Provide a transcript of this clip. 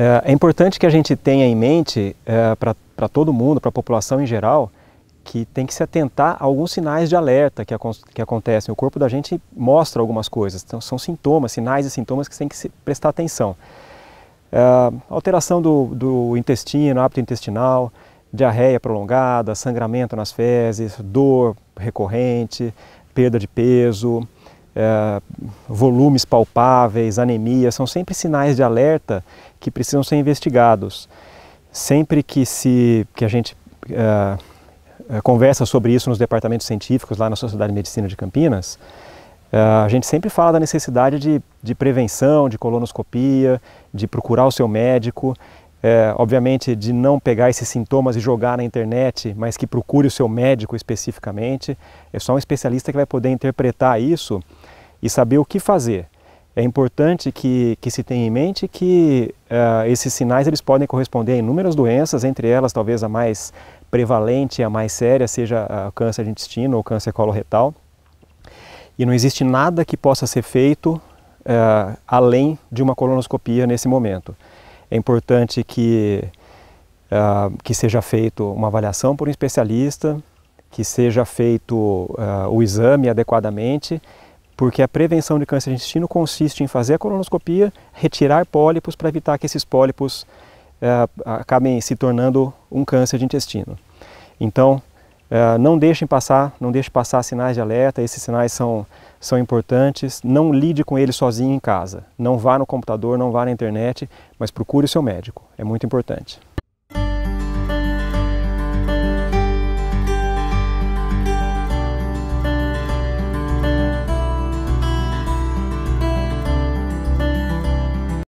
É, é importante que a gente tenha em mente, é, para todo mundo, para a população em geral, que tem que se atentar a alguns sinais de alerta que, que acontecem. O corpo da gente mostra algumas coisas, então, são sintomas, sinais e sintomas que tem que se prestar atenção. É, alteração do, do intestino, hábito intestinal, diarreia prolongada, sangramento nas fezes, dor recorrente, perda de peso, é, volumes palpáveis, anemia, são sempre sinais de alerta que precisam ser investigados. Sempre que, se, que a gente é, é conversa sobre isso nos departamentos científicos, lá na Sociedade de Medicina de Campinas, é, a gente sempre fala da necessidade de, de prevenção, de colonoscopia, de procurar o seu médico, é, obviamente de não pegar esses sintomas e jogar na internet, mas que procure o seu médico especificamente. É só um especialista que vai poder interpretar isso e saber o que fazer. É importante que, que se tenha em mente que uh, esses sinais eles podem corresponder a inúmeras doenças, entre elas talvez a mais prevalente, a mais séria, seja ah, o câncer de intestino ou câncer coloretal. E não existe nada que possa ser feito uh, além de uma colonoscopia nesse momento. É importante que, uh, que seja feita uma avaliação por um especialista, que seja feito uh, o exame adequadamente porque a prevenção de câncer de intestino consiste em fazer a colonoscopia, retirar pólipos para evitar que esses pólipos ah, acabem se tornando um câncer de intestino. Então, eh, não deixem passar, não deixe passar sinais de alerta, esses sinais são, são importantes, não lide com eles sozinho em casa, não vá no computador, não vá na internet, mas procure o seu médico, é muito importante.